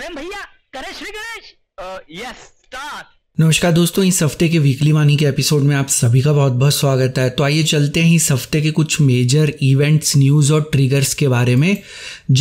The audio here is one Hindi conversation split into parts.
प्रेम भैया करे श्री गणेश यस स्टार्ट नमस्कार दोस्तों इस हफ्ते के वीकली वानी के एपिसोड में आप सभी का बहुत बहुत स्वागत है तो आइए चलते हैं इस हफ्ते के कुछ मेजर इवेंट्स न्यूज़ और ट्रिगर्स के बारे में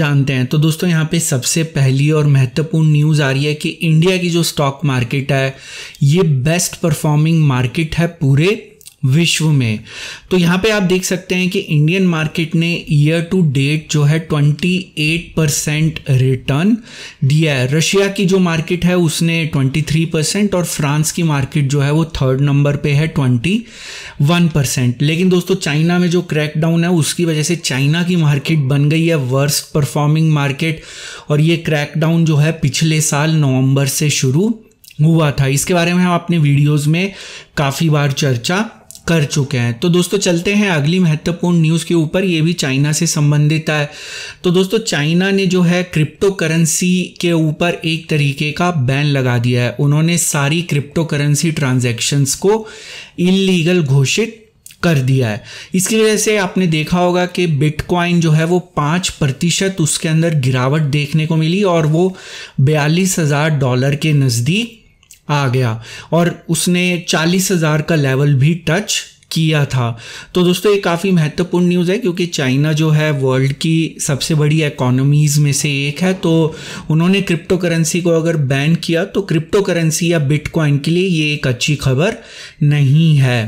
जानते हैं तो दोस्तों यहाँ पे सबसे पहली और महत्वपूर्ण न्यूज़ आ रही है कि इंडिया की जो स्टॉक मार्केट है ये बेस्ट परफॉर्मिंग मार्केट है पूरे विश्व में तो यहाँ पे आप देख सकते हैं कि इंडियन मार्केट ने ईयर टू डेट जो है 28 परसेंट रिटर्न दिया है रशिया की जो मार्केट है उसने 23 परसेंट और फ्रांस की मार्केट जो है वो थर्ड नंबर पे है 21 परसेंट लेकिन दोस्तों चाइना में जो क्रैकडाउन है उसकी वजह से चाइना की मार्केट बन गई है वर्स्ट परफॉर्मिंग मार्केट और ये क्रैकडाउन जो है पिछले साल नवंबर से शुरू हुआ था इसके बारे में हम अपने वीडियोज में काफ़ी बार चर्चा कर चुके हैं तो दोस्तों चलते हैं अगली महत्वपूर्ण न्यूज़ के ऊपर ये भी चाइना से संबंधित है तो दोस्तों चाइना ने जो है क्रिप्टो करेंसी के ऊपर एक तरीके का बैन लगा दिया है उन्होंने सारी क्रिप्टो करेंसी ट्रांज़ेक्शन्स को इलीगल घोषित कर दिया है इसकी वजह से आपने देखा होगा कि बिटकॉइन जो है वो पाँच प्रतिशत उसके अंदर गिरावट देखने को मिली और वो बयालीस हज़ार डॉलर के नज़दीक आ गया और उसने चालीस हज़ार का लेवल भी टच किया था तो दोस्तों ये काफ़ी महत्वपूर्ण न्यूज़ है क्योंकि चाइना जो है वर्ल्ड की सबसे बड़ी इकोनॉमीज़ में से एक है तो उन्होंने क्रिप्टो करेंसी को अगर बैन किया तो क्रिप्टो करेंसी या बिटकॉइन के लिए ये एक अच्छी खबर नहीं है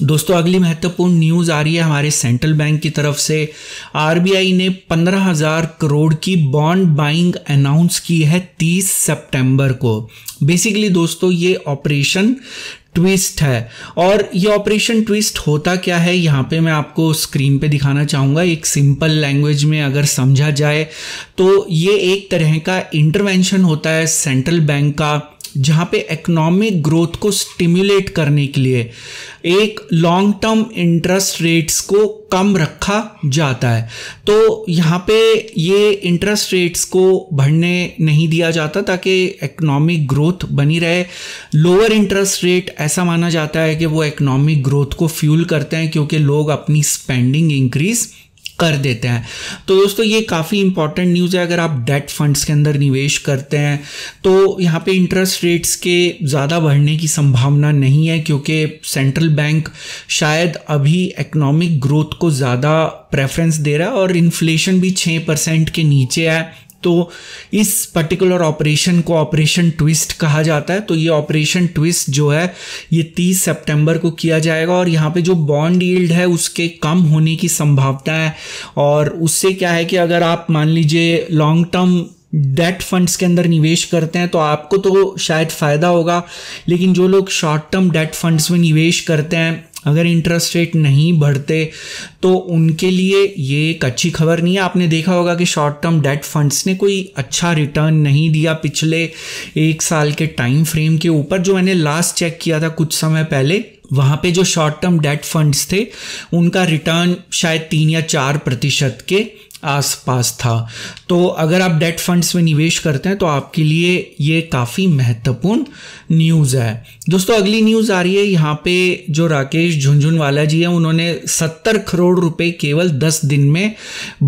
दोस्तों अगली महत्वपूर्ण न्यूज़ आ रही है हमारे सेंट्रल बैंक की तरफ से आरबीआई ने पंद्रह हज़ार करोड़ की बॉन्ड बाइंग अनाउंस की है 30 सितंबर को बेसिकली दोस्तों ये ऑपरेशन ट्विस्ट है और ये ऑपरेशन ट्विस्ट होता क्या है यहाँ पे मैं आपको स्क्रीन पे दिखाना चाहूँगा एक सिंपल लैंग्वेज में अगर समझा जाए तो ये एक तरह का इंटरवेंशन होता है सेंट्रल बैंक का जहाँ पे इकोनॉमिक ग्रोथ को स्टिम्युलेट करने के लिए एक लॉन्ग टर्म इंटरेस्ट रेट्स को कम रखा जाता है तो यहाँ पे ये इंटरेस्ट रेट्स को बढ़ने नहीं दिया जाता ताकि इकोनॉमिक ग्रोथ बनी रहे लोअर इंटरेस्ट रेट ऐसा माना जाता है कि वो इकोनॉमिक ग्रोथ को फ्यूल करते हैं क्योंकि लोग अपनी स्पेंडिंग इंक्रीज़ कर देते हैं तो दोस्तों ये काफ़ी इंपॉर्टेंट न्यूज़ है अगर आप डेट फंड्स के अंदर निवेश करते हैं तो यहाँ पे इंटरेस्ट रेट्स के ज़्यादा बढ़ने की संभावना नहीं है क्योंकि सेंट्रल बैंक शायद अभी इकोनॉमिक ग्रोथ को ज़्यादा प्रेफरेंस दे रहा है और इन्फ्लेशन भी छः परसेंट के नीचे है तो इस पर्टिकुलर ऑपरेशन को ऑपरेशन ट्विस्ट कहा जाता है तो ये ऑपरेशन ट्विस्ट जो है ये 30 सितंबर को किया जाएगा और यहाँ पे जो बॉन्ड यील्ड है उसके कम होने की संभावना है और उससे क्या है कि अगर आप मान लीजिए लॉन्ग टर्म डेट फंड्स के अंदर निवेश करते हैं तो आपको तो शायद फ़ायदा होगा लेकिन जो लोग शॉर्ट टर्म डेट फंड्स में निवेश करते हैं अगर इंटरेस्ट रेट नहीं बढ़ते तो उनके लिए ये एक अच्छी खबर नहीं है आपने देखा होगा कि शॉर्ट टर्म डेट फंड्स ने कोई अच्छा रिटर्न नहीं दिया पिछले एक साल के टाइम फ्रेम के ऊपर जो मैंने लास्ट चेक किया था कुछ समय पहले वहाँ पे जो शॉर्ट टर्म डेट फंड्स थे उनका रिटर्न शायद तीन या चार प्रतिशत के आसपास था तो अगर आप डेट फंड्स में निवेश करते हैं तो आपके लिए ये काफ़ी महत्वपूर्ण न्यूज़ है दोस्तों अगली न्यूज़ आ रही है यहाँ पे जो राकेश झुंझुनवाला जी हैं उन्होंने सत्तर करोड़ रुपए केवल दस दिन में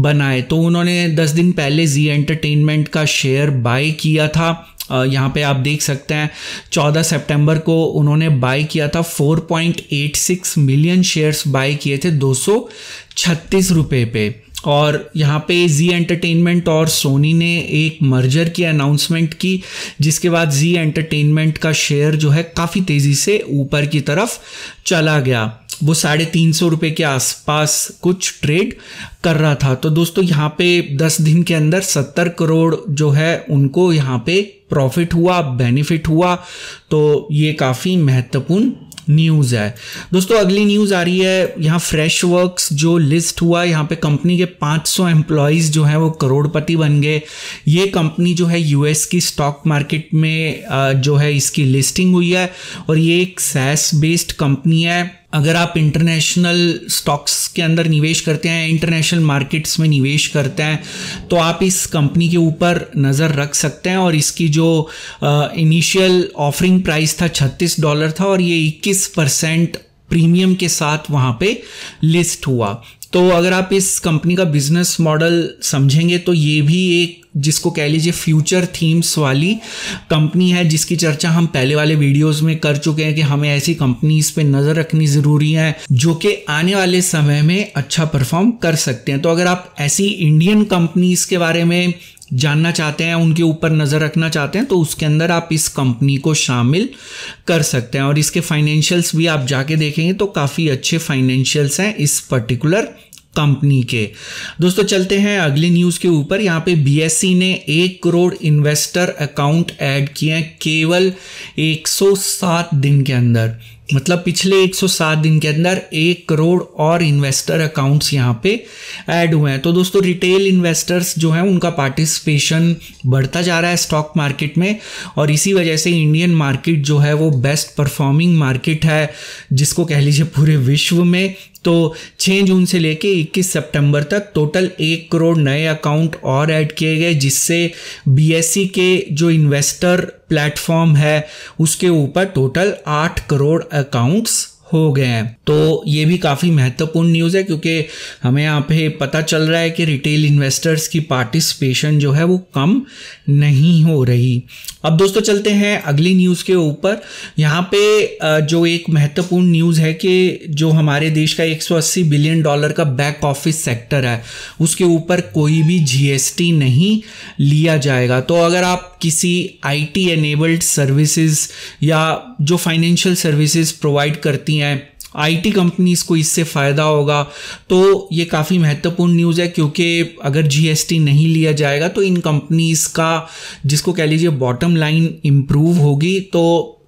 बनाए तो उन्होंने दस दिन पहले जी एंटरटेनमेंट का शेयर बाय किया था यहाँ पे आप देख सकते हैं 14 सितंबर को उन्होंने बाय किया था 4.86 मिलियन शेयर्स बाय किए थे दो सौ पे और यहाँ पे जी एंटरटेनमेंट और सोनी ने एक मर्जर की अनाउंसमेंट की जिसके बाद जी एंटरटेनमेंट का शेयर जो है काफ़ी तेज़ी से ऊपर की तरफ चला गया वो साढ़े तीन सौ रुपये के आसपास कुछ ट्रेड कर रहा था तो दोस्तों यहाँ पे दस दिन के अंदर सत्तर करोड़ जो है उनको यहाँ पे प्रॉफिट हुआ बेनिफिट हुआ तो ये काफ़ी महत्वपूर्ण न्यूज़ है दोस्तों अगली न्यूज़ आ रही है यहाँ फ्रेश वर्क्स जो लिस्ट हुआ यहाँ पे कंपनी के 500 सौ एम्प्लॉयज़ जो हैं वो करोड़पति बन गए ये कंपनी जो है यूएस की स्टॉक मार्केट में जो है इसकी लिस्टिंग हुई है और ये एक सैस बेस्ड कंपनी है अगर आप इंटरनेशनल स्टॉक्स के अंदर निवेश करते हैं इंटरनेशनल मार्केट्स में निवेश करते हैं तो आप इस कंपनी के ऊपर नज़र रख सकते हैं और इसकी जो इनिशियल ऑफरिंग प्राइस था 36 डॉलर था और ये 21 परसेंट प्रीमियम के साथ वहाँ पे लिस्ट हुआ तो अगर आप इस कंपनी का बिजनेस मॉडल समझेंगे तो ये भी एक जिसको कह लीजिए फ्यूचर थीम्स वाली कंपनी है जिसकी चर्चा हम पहले वाले वीडियोस में कर चुके हैं कि हमें ऐसी कंपनीज पे नज़र रखनी ज़रूरी है जो कि आने वाले समय में अच्छा परफॉर्म कर सकते हैं तो अगर आप ऐसी इंडियन कंपनीज के बारे में जानना चाहते हैं उनके ऊपर नज़र रखना चाहते हैं तो उसके अंदर आप इस कंपनी को शामिल कर सकते हैं और इसके फाइनेंशियल्स भी आप जाके देखेंगे तो काफ़ी अच्छे फाइनेंशियल्स हैं इस पर्टिकुलर कंपनी के दोस्तों चलते हैं अगली न्यूज़ के ऊपर यहाँ पे बी ने एक करोड़ इन्वेस्टर अकाउंट ऐड किए हैं केवल 107 दिन के अंदर मतलब पिछले 107 दिन के अंदर एक करोड़ और इन्वेस्टर अकाउंट्स यहाँ पे ऐड हुए हैं तो दोस्तों रिटेल इन्वेस्टर्स जो हैं उनका पार्टिसिपेशन बढ़ता जा रहा है स्टॉक मार्केट में और इसी वजह से इंडियन मार्केट जो है वो बेस्ट परफॉर्मिंग मार्केट है जिसको कह लीजिए पूरे विश्व में तो 6 जून से लेके 21 सितंबर तक टोटल एक करोड़ नए अकाउंट और ऐड किए गए जिससे बी e के जो इन्वेस्टर प्लेटफॉर्म है उसके ऊपर टोटल 8 करोड़ अकाउंट्स हो गए हैं तो ये भी काफ़ी महत्वपूर्ण न्यूज़ है क्योंकि हमें यहाँ पे पता चल रहा है कि रिटेल इन्वेस्टर्स की पार्टिसिपेशन जो है वो कम नहीं हो रही अब दोस्तों चलते हैं अगली न्यूज़ के ऊपर यहाँ पे जो एक महत्वपूर्ण न्यूज़ है कि जो हमारे देश का 180 बिलियन डॉलर का बैक ऑफिस सेक्टर है उसके ऊपर कोई भी जी नहीं लिया जाएगा तो अगर आप किसी आई एनेबल्ड सर्विसेज या जो फाइनेंशियल सर्विसेज प्रोवाइड करती हैं आईटी कंपनीज को इससे फ़ायदा होगा तो ये काफ़ी महत्वपूर्ण न्यूज़ है क्योंकि अगर जीएसटी नहीं लिया जाएगा तो इन कंपनीज़ का जिसको कह लीजिए बॉटम लाइन इम्प्रूव होगी तो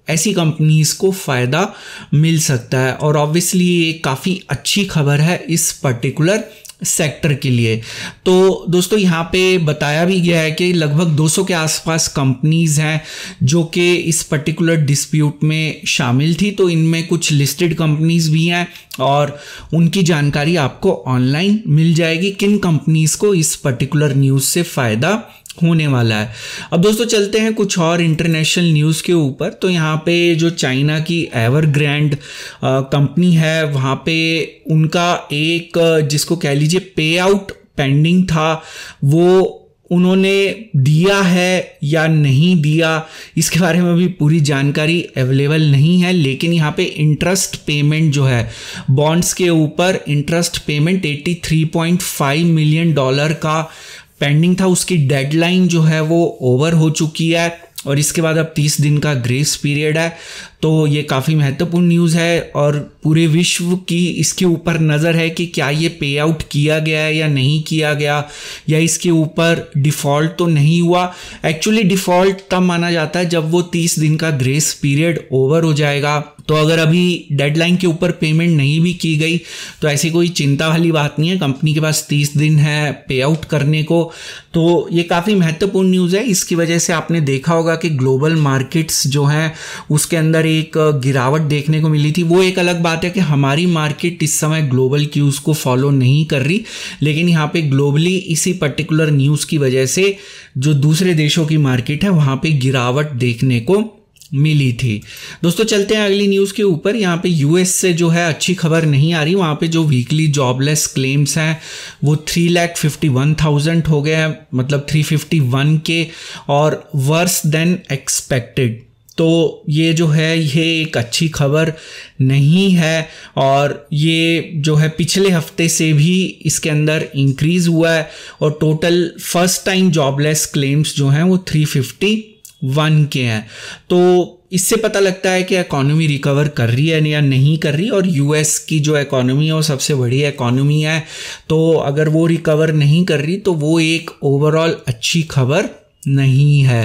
ऐसी कंपनीज़ को फ़ायदा मिल सकता है और ऑब्वियसली ये काफ़ी अच्छी खबर है इस पर्टिकुलर सेक्टर के लिए तो दोस्तों यहाँ पे बताया भी गया है कि लगभग 200 के आसपास कंपनीज हैं जो कि इस पर्टिकुलर डिस्प्यूट में शामिल थी तो इनमें कुछ लिस्टेड कंपनीज भी हैं और उनकी जानकारी आपको ऑनलाइन मिल जाएगी किन कंपनीज को इस पर्टिकुलर न्यूज़ से फ़ायदा होने वाला है अब दोस्तों चलते हैं कुछ और इंटरनेशनल न्यूज़ के ऊपर तो यहाँ पे जो चाइना की एवर ग्रैंड कंपनी है वहाँ पे उनका एक जिसको कह लीजिए पे आउट पेंडिंग था वो उन्होंने दिया है या नहीं दिया इसके बारे में भी पूरी जानकारी अवेलेबल नहीं है लेकिन यहाँ पे इंटरेस्ट पेमेंट जो है बॉन्ड्स के ऊपर इंटरेस्ट पेमेंट 83.5 मिलियन डॉलर का पेंडिंग था उसकी डेडलाइन जो है वो ओवर हो चुकी है और इसके बाद अब तीस दिन का ग्रेस पीरियड है तो ये काफ़ी महत्वपूर्ण न्यूज़ है और पूरे विश्व की इसके ऊपर नज़र है कि क्या ये पे आउट किया गया है या नहीं किया गया या इसके ऊपर डिफ़ॉल्ट तो नहीं हुआ एक्चुअली डिफ़ॉल्ट तब माना जाता है जब वो तीस दिन का ग्रेस पीरियड ओवर हो जाएगा तो अगर अभी डेडलाइन के ऊपर पेमेंट नहीं भी की गई तो ऐसी कोई चिंता वाली बात नहीं है कंपनी के पास तीस दिन है पे आउट करने को तो ये काफ़ी महत्वपूर्ण न्यूज़ है इसकी वजह से आपने देखा होगा कि ग्लोबल मार्केट्स जो हैं उसके अंदर एक गिरावट देखने को मिली थी वो एक अलग बात है कि हमारी मार्केट इस समय ग्लोबल क्यूज़ को फॉलो नहीं कर रही लेकिन यहाँ पे ग्लोबली इसी पर्टिकुलर न्यूज़ की वजह से जो दूसरे देशों की मार्केट है वहाँ पे गिरावट देखने को मिली थी दोस्तों चलते हैं अगली न्यूज़ के ऊपर यहाँ पे यूएस से जो है अच्छी खबर नहीं आ रही वहाँ पे जो वीकली जॉबलेस क्लेम्स हैं वो three lakh fifty one thousand हो गए हैं मतलब थ्री फिफ्टी वन के और वर्स देन एक्सपेक्टेड तो ये जो है ये एक अच्छी खबर नहीं है और ये जो है पिछले हफ्ते से भी इसके अंदर इंक्रीज़ हुआ है और total first time jobless claims जो हैं वो 351 के हैं तो इससे पता लगता है कि इकोनॉमी रिकवर कर रही है या नहीं कर रही और यूएस की जो इकोनॉमी है वो सबसे बड़ी इकोनॉमी है तो अगर वो रिकवर नहीं कर रही तो वो एक ओवरऑल अच्छी खबर नहीं है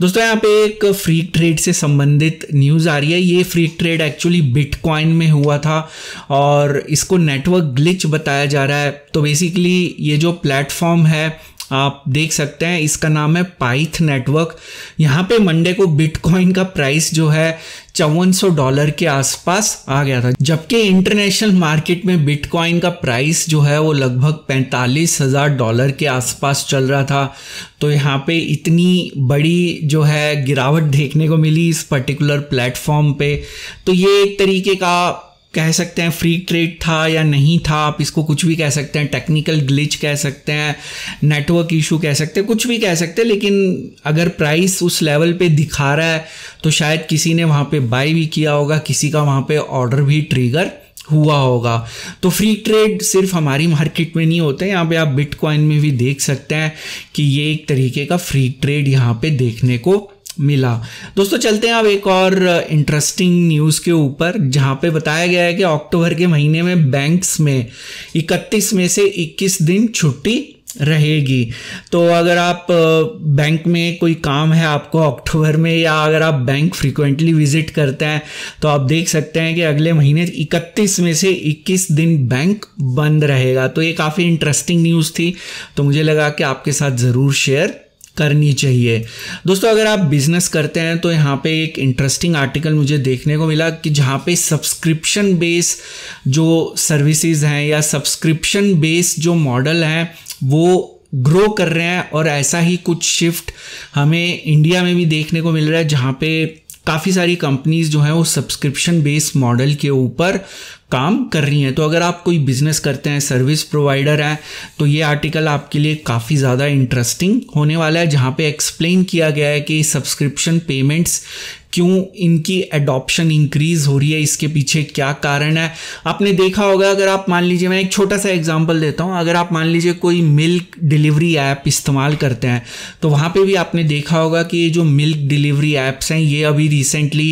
दोस्तों यहाँ पे एक फ्री ट्रेड से संबंधित न्यूज़ आ रही है ये फ्री ट्रेड एक्चुअली बिटकॉइन में हुआ था और इसको नेटवर्क ग्लिच बताया जा रहा है तो बेसिकली ये जो प्लेटफॉर्म है आप देख सकते हैं इसका नाम है पाइथ नेटवर्क यहाँ पे मंडे को बिटकॉइन का प्राइस जो है चौवन डॉलर के आसपास आ गया था जबकि इंटरनेशनल मार्केट में बिटकॉइन का प्राइस जो है वो लगभग पैंतालीस हज़ार डॉलर के आसपास चल रहा था तो यहाँ पे इतनी बड़ी जो है गिरावट देखने को मिली इस पर्टिकुलर प्लेटफॉर्म पे तो ये एक तरीके का कह सकते हैं फ्री ट्रेड था या नहीं था आप इसको कुछ भी कह सकते हैं टेक्निकल ग्लिच कह सकते हैं नेटवर्क इशू कह सकते हैं कुछ भी कह सकते हैं लेकिन अगर प्राइस उस लेवल पे दिखा रहा है तो शायद किसी ने वहाँ पे बाई भी किया होगा किसी का वहाँ पे ऑर्डर भी ट्रिगर हुआ होगा तो फ्री ट्रेड सिर्फ हमारी मार्केट में नहीं होते यहाँ पे आप बिटकॉइन में भी देख सकते हैं कि ये एक तरीके का फ्री ट्रेड यहाँ पे देखने को मिला दोस्तों चलते हैं अब एक और इंटरेस्टिंग न्यूज़ के ऊपर जहाँ पे बताया गया है कि अक्टूबर के महीने में बैंक्स में 31 में से 21 दिन छुट्टी रहेगी तो अगर आप बैंक में कोई काम है आपको अक्टूबर में या अगर आप बैंक फ्रीक्वेंटली विजिट करते हैं तो आप देख सकते हैं कि अगले महीने 31 में से 21 दिन बैंक बंद रहेगा तो ये काफ़ी इंटरेस्टिंग न्यूज़ थी तो मुझे लगा कि आपके साथ ज़रूर शेयर करनी चाहिए दोस्तों अगर आप बिज़नेस करते हैं तो यहाँ पे एक इंटरेस्टिंग आर्टिकल मुझे देखने को मिला कि जहाँ पे सब्सक्रिप्शन बेस जो सर्विसेज हैं या सब्सक्रिप्शन बेस जो मॉडल हैं वो ग्रो कर रहे हैं और ऐसा ही कुछ शिफ्ट हमें इंडिया में भी देखने को मिल रहा है जहाँ पे काफ़ी सारी कंपनीज़ जो हैं वो सब्सक्रिप्शन बेस्ड मॉडल के ऊपर काम कर रही हैं तो अगर आप कोई बिजनेस करते हैं सर्विस प्रोवाइडर हैं तो ये आर्टिकल आपके लिए काफ़ी ज़्यादा इंटरेस्टिंग होने वाला है जहाँ पे एक्सप्लेन किया गया है कि सब्सक्रिप्शन पेमेंट्स क्यों इनकी एडॉप्शन इंक्रीज़ हो रही है इसके पीछे क्या कारण है आपने देखा होगा अगर आप मान लीजिए मैं एक छोटा सा एग्जांपल देता हूँ अगर आप मान लीजिए कोई मिल्क डिलीवरी ऐप इस्तेमाल करते हैं तो वहाँ पे भी आपने देखा होगा कि ये जो मिल्क डिलीवरी ऐप्स हैं ये अभी रिसेंटली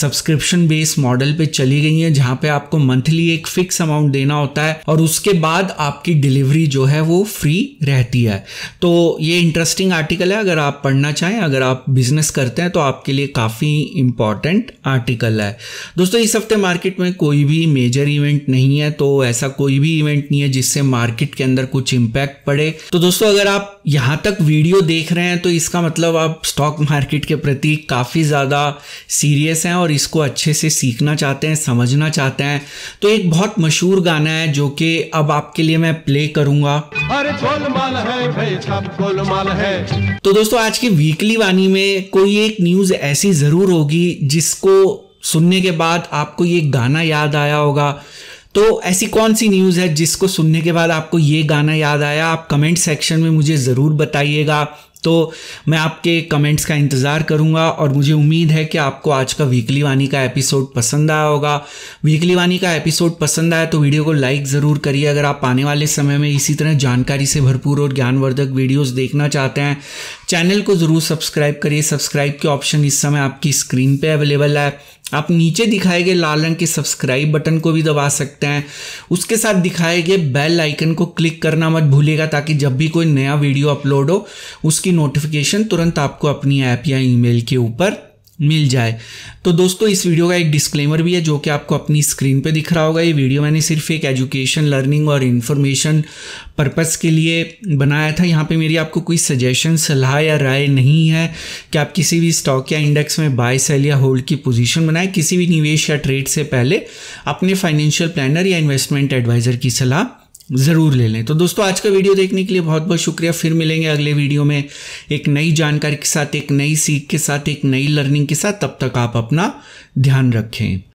सब्सक्रिप्शन बेस्ड मॉडल पर चली गई हैं जहाँ पर आपको मंथली एक फिक्स अमाउंट देना होता है और उसके बाद आपकी डिलीवरी जो है वो फ्री रहती है तो ये इंटरेस्टिंग आर्टिकल है अगर आप पढ़ना चाहें अगर आप बिजनेस करते हैं तो आपके लिए काफ़ी ही इम्पॉर्टेंट आर्टिकल है दोस्तों इस हफ्ते मार्केट में कोई भी मेजर इवेंट नहीं है तो ऐसा कोई भी इवेंट नहीं है जिससे मार्केट के अंदर कुछ इम्पैक्ट पड़े तो दोस्तों अगर आप यहाँ तक वीडियो देख रहे हैं तो इसका मतलब आप स्टॉक मार्केट के प्रति काफ़ी ज़्यादा सीरियस हैं और इसको अच्छे से सीखना चाहते हैं समझना चाहते हैं तो एक बहुत मशहूर गाना है जो कि अब आपके लिए मैं प्ले करूंगा तो दोस्तों आज की वीकली वाणी में कोई एक न्यूज़ ऐसी ज़रूर ज़रूर होगी जिसको सुनने के बाद आपको ये गाना याद आया होगा तो ऐसी कौन सी न्यूज़ है जिसको सुनने के बाद आपको ये गाना याद आया आप कमेंट सेक्शन में मुझे ज़रूर बताइएगा तो मैं आपके कमेंट्स का इंतज़ार करूंगा और मुझे उम्मीद है कि आपको आज का वीकली वानी का एपिसोड पसंद आया होगा वीकली वानी का एपिसोड पसंद आया तो वीडियो को लाइक ज़रूर करिए अगर आप आने वाले समय में इसी तरह जानकारी से भरपूर और ज्ञानवर्धक वीडियोस देखना चाहते हैं चैनल को ज़रूर सब्सक्राइब करिए सब्सक्राइब के ऑप्शन इस समय आपकी स्क्रीन पे अवेलेबल है आप नीचे दिखाए गए लाल रंग के सब्सक्राइब बटन को भी दबा सकते हैं उसके साथ दिखाए गए बेल आइकन को क्लिक करना मत भूलिएगा ताकि जब भी कोई नया वीडियो अपलोड हो उसकी नोटिफिकेशन तुरंत आपको अपनी ऐप या ईमेल के ऊपर मिल जाए तो दोस्तों इस वीडियो का एक डिस्क्लेमर भी है जो कि आपको अपनी स्क्रीन पे दिख रहा होगा ये वीडियो मैंने सिर्फ एक एजुकेशन लर्निंग और इन्फॉर्मेशन पर्पस के लिए बनाया था यहाँ पे मेरी आपको कोई सजेशन सलाह या राय नहीं है कि आप किसी भी स्टॉक या इंडेक्स में बाय सेल या होल्ड की पोजिशन बनाए किसी भी निवेश या ट्रेड से पहले अपने फाइनेंशियल प्लानर या इन्वेस्टमेंट एडवाइज़र की सलाह ज़रूर ले लें तो दोस्तों आज का वीडियो देखने के लिए बहुत बहुत शुक्रिया फिर मिलेंगे अगले वीडियो में एक नई जानकारी के साथ एक नई सीख के साथ एक नई लर्निंग के साथ तब तक आप अपना ध्यान रखें